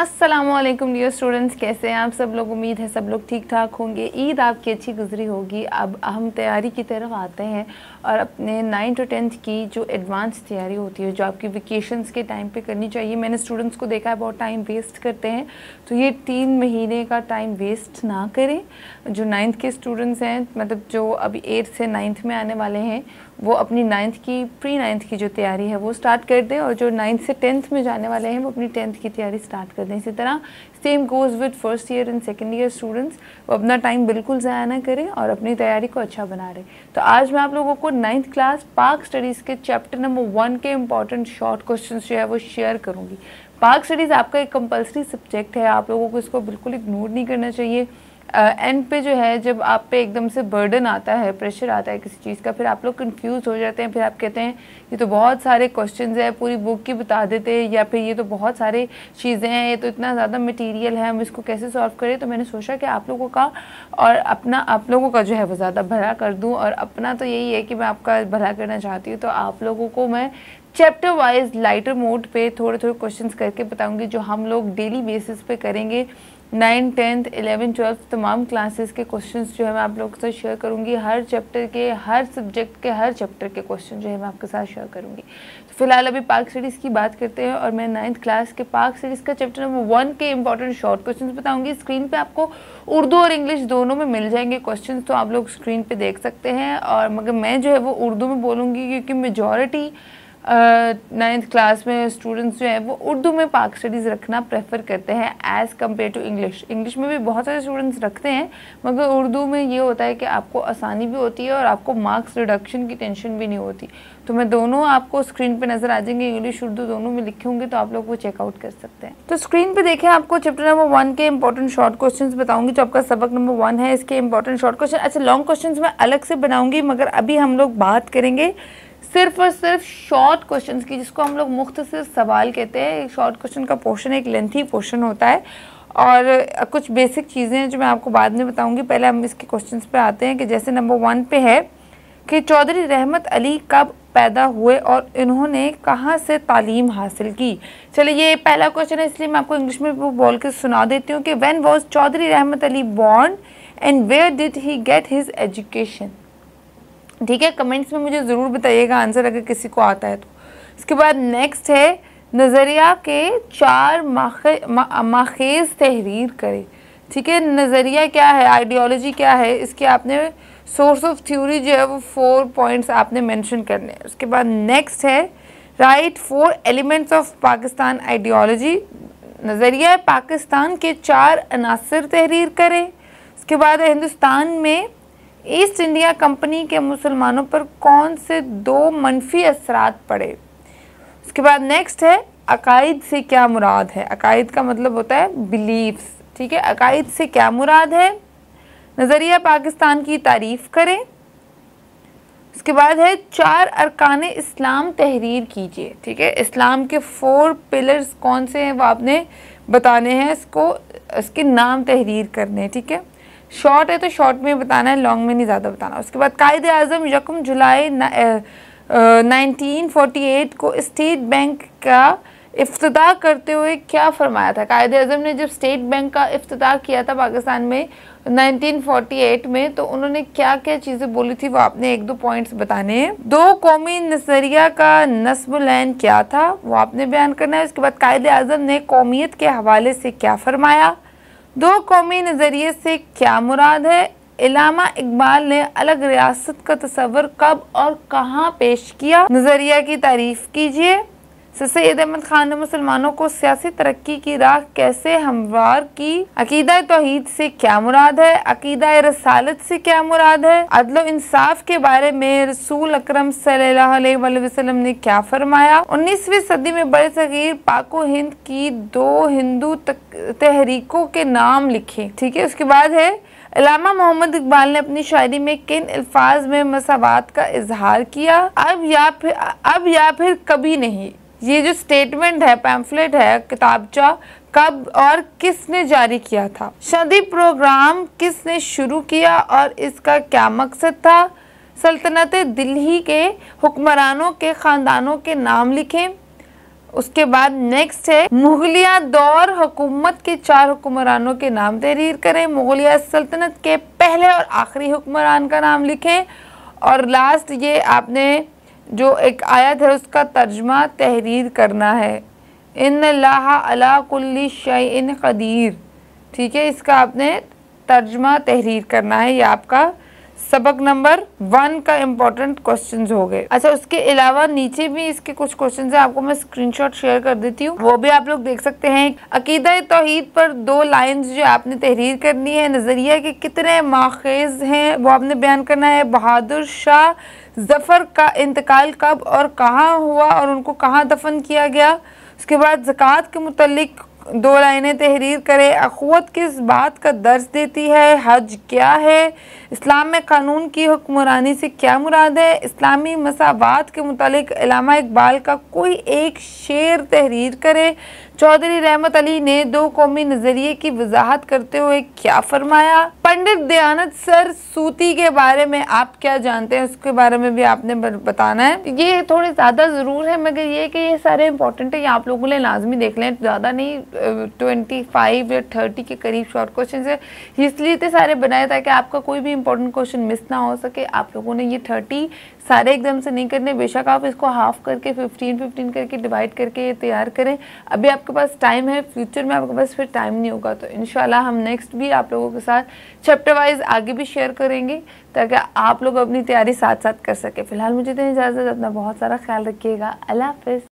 Aslam dear students कैसे हैं आप सब लोग उम्मीद है सब लोग ठीक ठाक होंगे ईद आपकी अच्छी गुजरी होगी अब हम तैयारी की तरफ आते हैं और अपने नाइन्थ टू टेंथ की जो एडवांस तैयारी होती है जो आपकी वेकेशंस के टाइम पे करनी चाहिए मैंने स्टूडेंट्स को देखा है बहुत टाइम वेस्ट करते हैं तो ये तीन महीने का टाइम वेस्ट ना करें जो नाइन्थ के स्टूडेंट्स हैं मतलब जो अभी एट्थ से नाइन्थ में आने वाले हैं वो अपनी नाइन्थ की प्री नाइन्थ की जो तैयारी है वो स्टार्ट कर दें और जो नाइन्थ से टेंथ में जाने वाले हैं वो अपनी टेंथ की तैयारी स्टार्ट कर हैं इसी तरह same goes with first year and second year students वो अपना टाइम बिल्कुल ज़ाया ना करें और अपनी तैयारी को अच्छा बना रहे तो आज मैं आप लोगों को नाइन्थ क्लास पार्क स्टडीज़ के चैप्टर नंबर वन के इंपॉर्टेंट शॉर्ट क्वेश्चन जो है वो शेयर करूँगी पार्क स्टडीज़ आपका एक कंपल्सरी सब्जेक्ट है आप लोगों को इसको बिल्कुल इग्नोर नहीं करना चाहिए एंड uh, पे जो है जब आप पे एकदम से बर्डन आता है प्रेशर आता है किसी चीज़ का फिर आप लोग कंफ्यूज हो जाते हैं फिर आप कहते हैं ये तो बहुत सारे क्वेश्चन है पूरी बुक की बता देते हैं या फिर ये तो बहुत सारे चीज़ें हैं ये तो इतना ज़्यादा मटीरियल है हम इसको कैसे सॉल्व करें तो मैंने सोचा कि आप लोगों का और अपना आप लोगों का जो है वो ज़्यादा भला कर दूँ और अपना तो यही है कि मैं आपका भला करना चाहती हूँ तो आप लोगों को मैं चैप्टर वाइज लाइटर मोड पे थोड़े थोड़े क्वेश्चंस करके बताऊंगी जो हम लोग डेली बेसिस पे करेंगे नाइन टेंथ इलेवन ट्वेल्थ तमाम क्लासेस के क्वेश्चंस जो है मैं आप लोगों के साथ शेयर करूँगी हर चैप्टर के हर सब्जेक्ट के हर चैप्टर के क्वेश्चन जो है मैं आपके साथ शेयर करूँगी तो फिलहाल अभी पार्क स्टडीज़ की बात करते हैं और मैं नाइन्थ क्लास के पार्क स्टडीज़ का चैप्टर नंबर वन के इंपॉर्टेंट शॉर्ट क्वेश्चन बताऊँगी स्क्रीन पर आपको उर्दू और इंग्लिश दोनों में मिल जाएंगे क्वेश्चन तो आप लोग स्क्रीन पर देख सकते हैं और मगर मैं जो है वो उर्दू में बोलूँगी क्योंकि मेजोरिटी नाइन्थ uh, क्लास में स्टूडेंट्स जो हैं वो उर्दू में पाक स्टडीज़ रखना प्रेफर करते हैं as compare to English English में भी बहुत सारे स्टूडेंट्स रखते हैं मगर उर्दू में ये होता है कि आपको आसानी भी होती है और आपको मार्क्स रिडक्शन की टेंशन भी नहीं होती तो मैं दोनों आपको स्क्रीन पे नज़र आ जाएंगे इंग्लिश उर्दू दोनों में लिखे होंगे तो आप लोग वो चेकआउट कर सकते हैं तो स्क्रीन पर देखें आपको चैप्टर नंबर वन के इंपॉर्टेंट शॉर्ट क्वेश्चन बताऊँगी जो आपका सबक नंबर वन है इसके इंपॉर्टेंट शॉर्ट क्वेश्चन अच्छा लॉन्ग क्वेश्चन मैं अलग से बनाऊँगी मगर अभी हम लोग बात करेंगे सिर्फ और सिर्फ शॉर्ट क्वेश्चंस की जिसको हम लोग मुख्त सवाल कहते हैं शॉर्ट क्वेश्चन का पोर्शन एक लेंथी पोर्शन होता है और कुछ बेसिक चीज़ें हैं जो मैं आपको बाद में बताऊंगी पहले हम इसके क्वेश्चंस पे आते हैं कि जैसे नंबर वन पे है कि चौधरी रहमत अली कब पैदा हुए और इन्होंने कहाँ से तालीम हासिल की चलिए ये पहला क्वेश्चन है इसलिए मैं आपको इंग्लिश में बोल के सुना देती हूँ कि when was Chaudhry Rahmat Ali born and where did he get his education ठीक है कमेंट्स में मुझे ज़रूर बताइएगा आंसर अगर किसी को आता है तो इसके बाद नेक्स्ट है नज़रिया के चार माखे, माखेज़ तहरीर करें ठीक है नज़रिया क्या है आइडियोलॉजी क्या है इसके आपने सोर्स ऑफ थ्योरी जो है वो फोर पॉइंट्स आपने मेंशन करने हैं उसके बाद नेक्स्ट है write four elements of Pakistan ideology नज़रिया पाकिस्तान के चार अनासर तहरीर करें उसके बाद हिंदुस्तान में ईस्ट इंडिया कंपनी के मुसलमानों पर कौन से दो मनफी असरात पड़े उसके बाद नेक्स्ट है अकायद से क्या मुराद है अकायद का मतलब होता है बिलीव्स ठीक है अकायद से क्या मुराद है नज़रिया पाकिस्तान की तारीफ़ करें उसके बाद है चार अरकान इस्लाम तहरीर कीजिए ठीक है इस्लाम के फोर पिलर्स कौन से हैं वो आपने बताने हैं इसको इसके नाम तहरीर करने ठीक है शॉर्ट है तो शॉर्ट में बताना है लॉन्ग में नहीं ज़्यादा बताना उसके बाद कायद अजम यकम जुलाई नाइनटीन फोर्टी एट को स्टेट बैंक का अफ्ताह करते हुए क्या फरमाया था कायद अजम ने जब स्टेट बैंक का अफ्ताह किया था पाकिस्तान में 1948 में तो उन्होंने क्या क्या चीज़ें बोली थी वो आपने एक दो पॉइंट्स बताने हैं दो कौमी नजरिया का लैन क्या था वो आपने बयान करना है उसके बाद कायद अजम ने कौमियत के हवाले से क्या फरमाया दो कौमी नज़रिए से क्या मुराद है इलामा इकबाल ने अलग रियासत का तस्वर कब और कहाँ पेश किया नज़रिया की तारीफ कीजिए सैद अहमद खान ने मुसलमानों को सियासी तरक्की की राह कैसे हमवार की अकीदा तोहहीद से क्या मुराद है अकीदा रसालत से क्या मुराद है अदल इंसाफ के बारे में रसूल अक्रम सलम ने क्या फरमाया उन्नीसवी सदी में बड़े सगीर पाको हिंद की दो हिंदू तहरीकों के नाम लिखे ठीक है उसके बाद है अलामा मोहम्मद इकबाल ने अपनी शायरी में किन अल्फाज में मसावत का इजहार किया अब या फिर अब या फिर कभी नहीं ये जो स्टेटमेंट है पैम्फलेट है किताबचा कब और किसने जारी किया था शादी प्रोग्राम किसने शुरू किया और इसका क्या मकसद था सल्तनत दिल्ली के हुक्मरानों के ख़ानदानों के नाम लिखें उसके बाद नेक्स्ट है मुगलिया दौर हुकूमत के चार हुक्मरानों के नाम तहरीर करें मुगलिया सल्तनत के पहले और आखिरी हुक्मरान का नाम लिखें और लास्ट ये आपने जो एक आयत है उसका तर्जमा तहरीर करना है इन लाहा शन कदीर ठीक है इसका आपने तर्जमा तहरीर करना है ये आपका सबक नंबर वन का इम्पोर्टेंट क्वेश्चन हो गए अच्छा उसके अलावा नीचे भी इसके कुछ क्वेश्चन हैं आपको मैं स्क्रीनशॉट शेयर कर देती हूँ वो भी आप लोग देख सकते हैं अकीदा तोहहीद पर दो लाइंस जो आपने तहरीर करनी है नज़रिया के कितने माखेज हैं वो आपने बयान करना है बहादुर शाह जफ़र का इंतकाल कब और कहाँ हुआ और उनको कहाँ दफन किया गया उसके बाद ज़कवात के मतलब दो लाइनें तहरीर करें अखवत किस बात का दर्ज देती है हज क्या है इस्लाम में कानून की हुक्मरानी से क्या मुराद है इस्लामी मसावत के मतलब इकबाल का कोई एक शेर तहरीर करे चौधरी रहमत अली ने दो कौमी नज़रिए की वजाहत करते हुए क्या फरमाया पंडित दयानत सर सूती के बारे में आप क्या जानते हैं उसके बारे में भी आपने बताना है ये थोड़े ज़्यादा ज़रूर है मगर ये कि ये सारे इंपॉर्टेंट है ये आप लोगों ने लाजमी देख लें ज़्यादा नहीं ट्वेंटी फाइव या थर्टी के करीब शॉर्ट क्वेश्चन है इसलिए इतने सारे बनाए ताकि आपका कोई भी इंपॉर्टेंट क्वेश्चन मिस ना हो सके आप लोगों ने ये थर्टी सारे एकदम से नहीं करने बेशक आप इसको हाफ करके फिफ्टीन फिफ्टीन करके डिवाइड करके ये तैयार करें अभी आपके पास टाइम है फ्यूचर में आपके पास फिर टाइम नहीं होगा तो इन हम नेक्स्ट भी आप लोगों के साथ चैप्टर वाइज आगे भी शेयर करेंगे ताकि आप लोग अपनी तैयारी साथ साथ कर सकें फिलहाल मुझे तो इजाज़त अपना बहुत सारा ख्याल रखिएगा अल्लाह हाफ